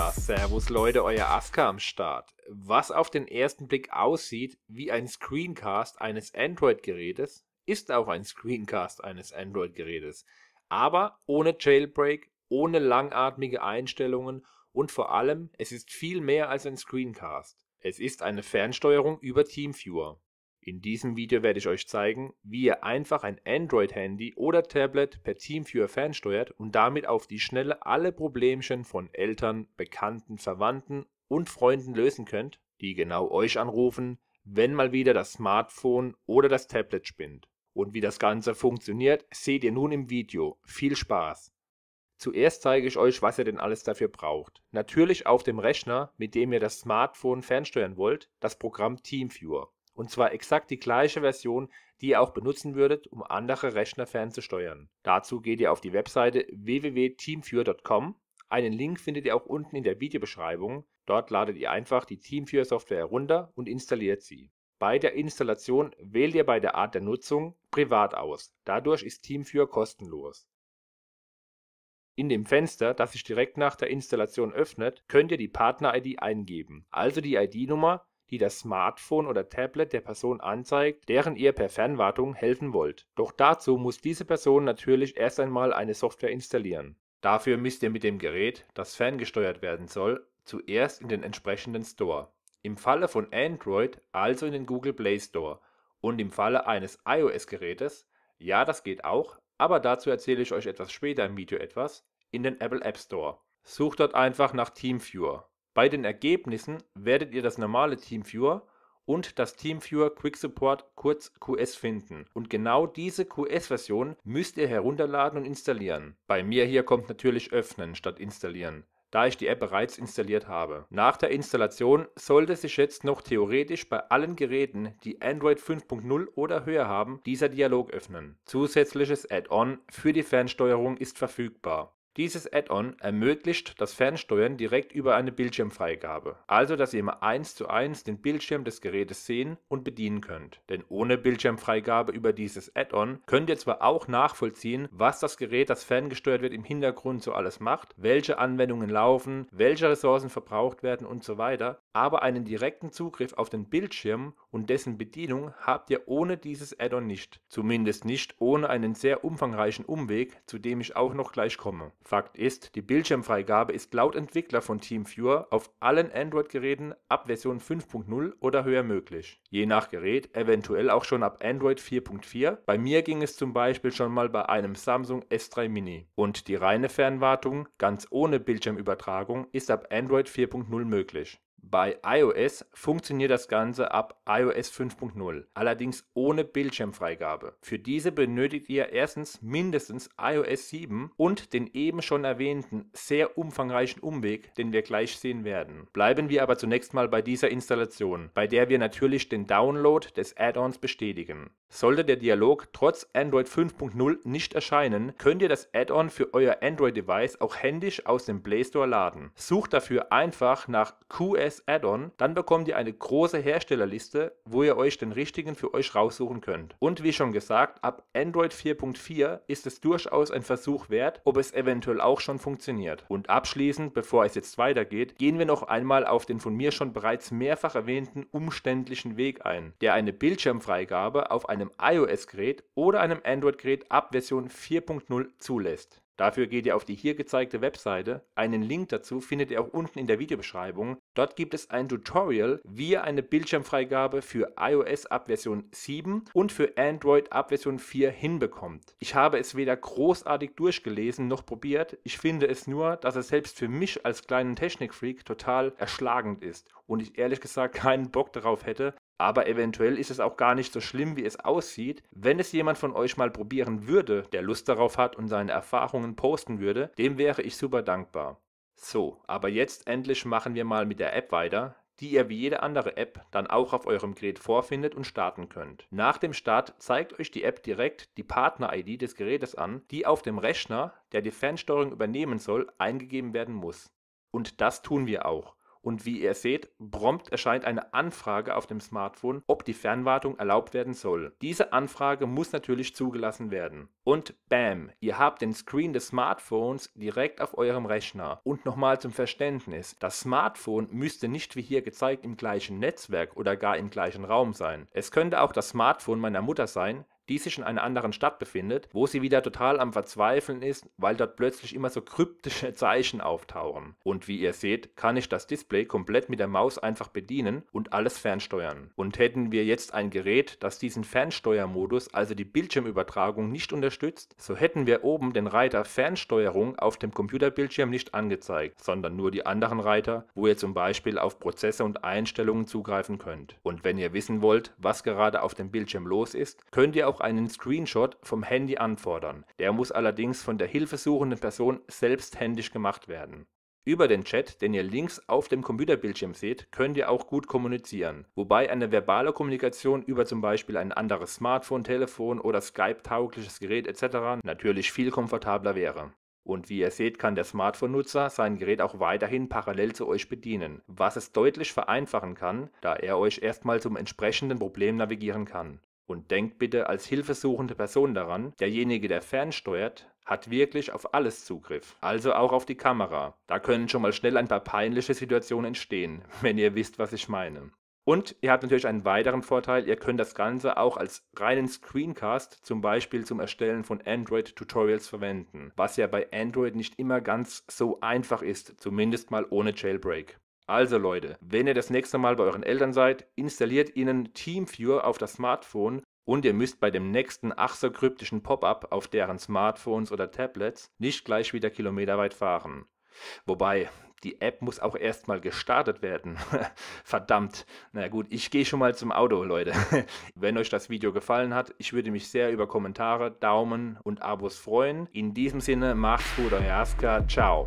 Ja, servus Leute, euer Aska am Start. Was auf den ersten Blick aussieht wie ein Screencast eines Android-Gerätes, ist auch ein Screencast eines Android-Gerätes. Aber ohne Jailbreak, ohne langatmige Einstellungen und vor allem, es ist viel mehr als ein Screencast. Es ist eine Fernsteuerung über TeamViewer. In diesem Video werde ich euch zeigen, wie ihr einfach ein Android-Handy oder Tablet per TeamViewer fernsteuert und damit auf die Schnelle alle Problemchen von Eltern, Bekannten, Verwandten und Freunden lösen könnt, die genau euch anrufen, wenn mal wieder das Smartphone oder das Tablet spinnt. Und wie das Ganze funktioniert, seht ihr nun im Video. Viel Spaß! Zuerst zeige ich euch, was ihr denn alles dafür braucht. Natürlich auf dem Rechner, mit dem ihr das Smartphone fernsteuern wollt, das Programm TeamViewer und zwar exakt die gleiche Version, die ihr auch benutzen würdet, um andere Rechner fernzusteuern. Dazu geht ihr auf die Webseite www.teamviewer.com. Einen Link findet ihr auch unten in der Videobeschreibung. Dort ladet ihr einfach die Teamviewer Software herunter und installiert sie. Bei der Installation wählt ihr bei der Art der Nutzung privat aus. Dadurch ist TeamViewer kostenlos. In dem Fenster, das sich direkt nach der Installation öffnet, könnt ihr die Partner-ID eingeben, also die ID-Nummer, die das Smartphone oder Tablet der Person anzeigt, deren ihr per Fernwartung helfen wollt. Doch dazu muss diese Person natürlich erst einmal eine Software installieren. Dafür müsst ihr mit dem Gerät, das ferngesteuert werden soll, zuerst in den entsprechenden Store, im Falle von Android also in den Google Play Store und im Falle eines iOS-Gerätes, ja das geht auch, aber dazu erzähle ich euch etwas später im Video etwas, in den Apple App Store. Sucht dort einfach nach TeamViewer bei den Ergebnissen werdet ihr das normale TeamViewer und das TeamViewer Quick Support kurz QS finden. Und genau diese QS-Version müsst ihr herunterladen und installieren. Bei mir hier kommt natürlich öffnen statt installieren da ich die App bereits installiert habe. Nach der Installation sollte sich jetzt noch theoretisch bei allen Geräten, die Android 5.0 oder höher haben, dieser Dialog öffnen. Zusätzliches Add-on für die Fernsteuerung ist verfügbar. Dieses Add-on ermöglicht das Fernsteuern direkt über eine Bildschirmfreigabe, also dass ihr immer eins zu eins den Bildschirm des Gerätes sehen und bedienen könnt. Denn ohne Bildschirmfreigabe über dieses Add-on könnt ihr zwar auch nachvollziehen, was das Gerät, das ferngesteuert wird, im Hintergrund so alles macht, welche Anwendungen laufen, welche Ressourcen verbraucht werden und so weiter, aber einen direkten Zugriff auf den Bildschirm und dessen Bedienung habt ihr ohne dieses Add-on nicht. Zumindest nicht ohne einen sehr umfangreichen Umweg, zu dem ich auch noch gleich komme. Fakt ist, die Bildschirmfreigabe ist laut Entwickler von TeamViewer auf allen Android-Geräten ab Version 5.0 oder höher möglich. Je nach Gerät eventuell auch schon ab Android 4.4. Bei mir ging es zum Beispiel schon mal bei einem Samsung S3 Mini. Und die reine Fernwartung, ganz ohne Bildschirmübertragung, ist ab Android 4.0 möglich. Bei iOS funktioniert das Ganze ab iOS 5.0, allerdings ohne Bildschirmfreigabe. Für diese benötigt ihr erstens mindestens iOS 7 und den eben schon erwähnten sehr umfangreichen Umweg, den wir gleich sehen werden. Bleiben wir aber zunächst mal bei dieser Installation, bei der wir natürlich den Download des Add-ons bestätigen. Sollte der Dialog trotz Android 5.0 nicht erscheinen, könnt ihr das Add-on für euer Android-Device auch händisch aus dem Play Store laden. Sucht dafür einfach nach QS Add-on, dann bekommt ihr eine große Herstellerliste, wo ihr euch den richtigen für euch raussuchen könnt. Und wie schon gesagt, ab Android 4.4 ist es durchaus ein Versuch wert, ob es eventuell auch schon funktioniert. Und abschließend, bevor es jetzt weitergeht, gehen wir noch einmal auf den von mir schon bereits mehrfach erwähnten umständlichen Weg ein, der eine Bildschirmfreigabe auf ein einem iOS-Gerät oder einem Android-Gerät ab Version 4.0 zulässt. Dafür geht ihr auf die hier gezeigte Webseite. Einen Link dazu findet ihr auch unten in der Videobeschreibung. Dort gibt es ein Tutorial, wie ihr eine Bildschirmfreigabe für iOS ab Version 7 und für Android ab Version 4 hinbekommt. Ich habe es weder großartig durchgelesen noch probiert. Ich finde es nur, dass es selbst für mich als kleinen Technikfreak total erschlagend ist und ich ehrlich gesagt keinen Bock darauf hätte, aber eventuell ist es auch gar nicht so schlimm, wie es aussieht. Wenn es jemand von euch mal probieren würde, der Lust darauf hat und seine Erfahrungen posten würde, dem wäre ich super dankbar. So, aber jetzt endlich machen wir mal mit der App weiter die ihr wie jede andere App dann auch auf eurem Gerät vorfindet und starten könnt. Nach dem Start zeigt euch die App direkt die Partner-ID des Gerätes an, die auf dem Rechner, der die Fernsteuerung übernehmen soll, eingegeben werden muss. Und das tun wir auch. Und wie ihr seht, prompt erscheint eine Anfrage auf dem Smartphone, ob die Fernwartung erlaubt werden soll. Diese Anfrage muss natürlich zugelassen werden. Und bam, ihr habt den Screen des Smartphones direkt auf eurem Rechner. Und nochmal zum Verständnis, das Smartphone müsste nicht wie hier gezeigt im gleichen Netzwerk oder gar im gleichen Raum sein. Es könnte auch das Smartphone meiner Mutter sein, die sich in einer anderen Stadt befindet, wo sie wieder total am Verzweifeln ist, weil dort plötzlich immer so kryptische Zeichen auftauchen. Und wie ihr seht, kann ich das Display komplett mit der Maus einfach bedienen und alles fernsteuern. Und hätten wir jetzt ein Gerät, das diesen Fernsteuermodus, also die Bildschirmübertragung, nicht unterstützt, so hätten wir oben den Reiter Fernsteuerung auf dem Computerbildschirm nicht angezeigt, sondern nur die anderen Reiter, wo ihr zum Beispiel auf Prozesse und Einstellungen zugreifen könnt. Und wenn ihr wissen wollt, was gerade auf dem Bildschirm los ist, könnt ihr auch auch einen Screenshot vom Handy anfordern, der muss allerdings von der hilfesuchenden Person selbst gemacht werden. Über den Chat, den ihr links auf dem Computerbildschirm seht, könnt ihr auch gut kommunizieren, wobei eine verbale Kommunikation über zum Beispiel ein anderes Smartphone, Telefon oder Skype-taugliches Gerät etc. natürlich viel komfortabler wäre. Und wie ihr seht, kann der Smartphone-Nutzer sein Gerät auch weiterhin parallel zu euch bedienen, was es deutlich vereinfachen kann, da er euch erstmal zum entsprechenden Problem navigieren kann. Und denkt bitte als hilfesuchende Person daran, derjenige, der fernsteuert, hat wirklich auf alles Zugriff, also auch auf die Kamera. Da können schon mal schnell ein paar peinliche Situationen entstehen, wenn ihr wisst, was ich meine. Und ihr habt natürlich einen weiteren Vorteil, ihr könnt das Ganze auch als reinen Screencast, zum Beispiel zum Erstellen von Android-Tutorials verwenden, was ja bei Android nicht immer ganz so einfach ist, zumindest mal ohne Jailbreak. Also Leute, wenn ihr das nächste Mal bei euren Eltern seid, installiert ihnen TeamViewer auf das Smartphone und ihr müsst bei dem nächsten ach so kryptischen Pop-up auf deren Smartphones oder Tablets nicht gleich wieder kilometerweit fahren. Wobei, die App muss auch erstmal gestartet werden. Verdammt. Na gut, ich gehe schon mal zum Auto, Leute. Wenn euch das Video gefallen hat, ich würde mich sehr über Kommentare, Daumen und Abos freuen. In diesem Sinne, macht's gut, euer Aska. Ciao.